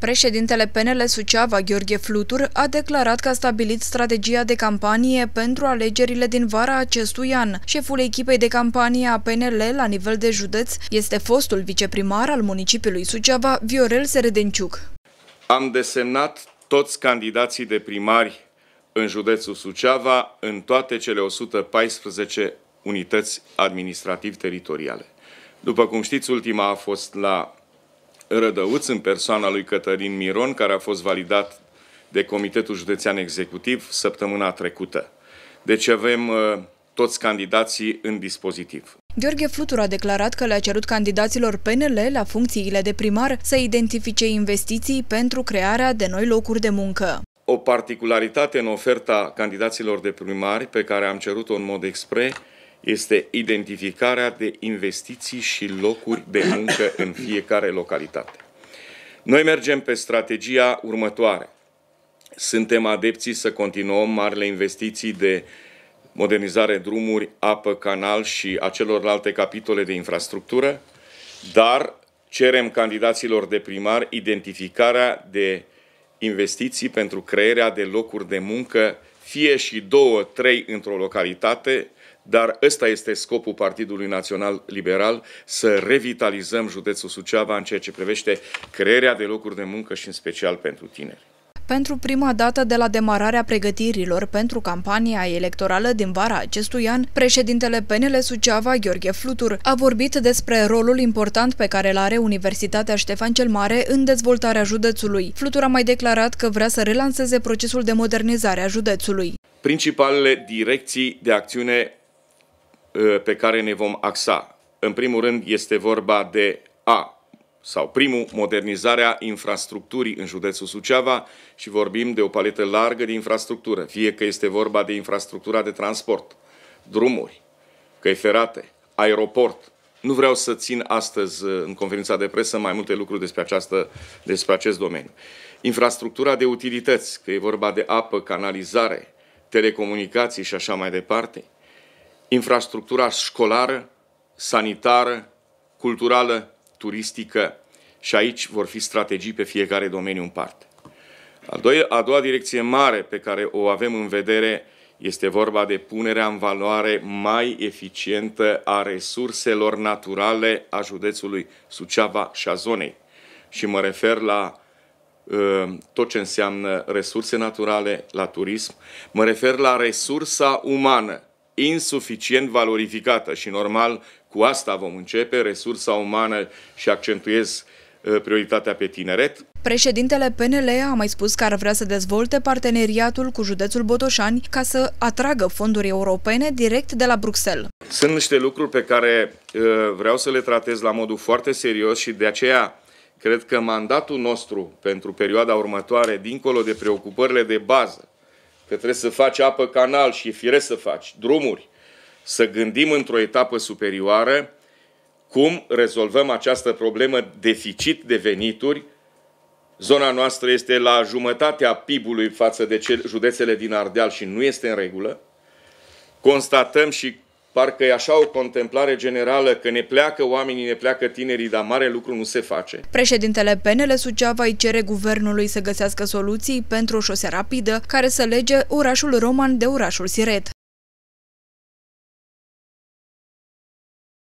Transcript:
Președintele PNL Suceava, Gheorghe Flutur, a declarat că a stabilit strategia de campanie pentru alegerile din vara acestui an. Șeful echipei de campanie a PNL la nivel de județ este fostul viceprimar al municipiului Suceava, Viorel Seredenciuc. Am desemnat toți candidații de primari în județul Suceava în toate cele 114 unități administrativ-teritoriale. După cum știți, ultima a fost la Rădăuț în persoana lui Cătălin Miron, care a fost validat de Comitetul Județean Executiv săptămâna trecută. Deci avem uh, toți candidații în dispozitiv. Gheorghe Flutur a declarat că le-a cerut candidaților PNL la funcțiile de primar să identifice investiții pentru crearea de noi locuri de muncă. O particularitate în oferta candidaților de primari pe care am cerut-o în mod expres este identificarea de investiții și locuri de muncă în fiecare localitate. Noi mergem pe strategia următoare. Suntem adepții să continuăm marile investiții de modernizare drumuri, apă, canal și a celorlalte capitole de infrastructură, dar cerem candidaților de primar identificarea de investiții pentru crearea de locuri de muncă, fie și două, trei într-o localitate, dar ăsta este scopul Partidului Național Liberal, să revitalizăm județul Suceava în ceea ce privește crearea de locuri de muncă și în special pentru tineri. Pentru prima dată de la demararea pregătirilor pentru campania electorală din vara acestui an, președintele PNL Suceava, Gheorghe Flutur, a vorbit despre rolul important pe care îl are Universitatea Ștefan cel Mare în dezvoltarea județului. Flutur a mai declarat că vrea să relanseze procesul de modernizare a județului. Principalele direcții de acțiune Uh, pe care ne vom axa. În primul rând este vorba de A, sau primul, modernizarea infrastructurii în județul Suceava și vorbim de o paletă largă de infrastructură, fie că este vorba de infrastructura de transport, drumuri, căi ferate, aeroport. Nu vreau să țin astăzi uh, în conferința de presă mai multe lucruri despre, această, despre acest domeniu. Infrastructura de utilități, că e vorba de apă, canalizare, telecomunicații și așa mai departe – infrastructura școlară, sanitară, culturală, turistică și aici vor fi strategii pe fiecare domeniu în parte. A, doua, a doua direcție mare pe care o avem în vedere este vorba de punerea în valoare mai eficientă a resurselor naturale a județului Suceava și a zonei. Și mă refer la ă, tot ce înseamnă resurse naturale, la turism, mă refer la resursa umană, insuficient valorificată și normal cu asta vom începe, resursa umană și accentuez uh, prioritatea pe tineret. Președintele PNL a mai spus că ar vrea să dezvolte parteneriatul cu județul Botoșani ca să atragă fonduri europene direct de la Bruxelles. Sunt niște lucruri pe care uh, vreau să le tratez la modul foarte serios și de aceea cred că mandatul nostru pentru perioada următoare, dincolo de preocupările de bază, că trebuie să faci apă canal și e firesc să faci, drumuri, să gândim într-o etapă superioară cum rezolvăm această problemă deficit de venituri. Zona noastră este la jumătatea PIB-ului față de județele din Ardeal și nu este în regulă. Constatăm și Parcă e așa o contemplare generală că ne pleacă oamenii, ne pleacă tinerii, dar mare lucru nu se face. Președintele PNL Suceava îi cere guvernului să găsească soluții pentru o șosea rapidă care să lege orașul Roman de orașul Siret.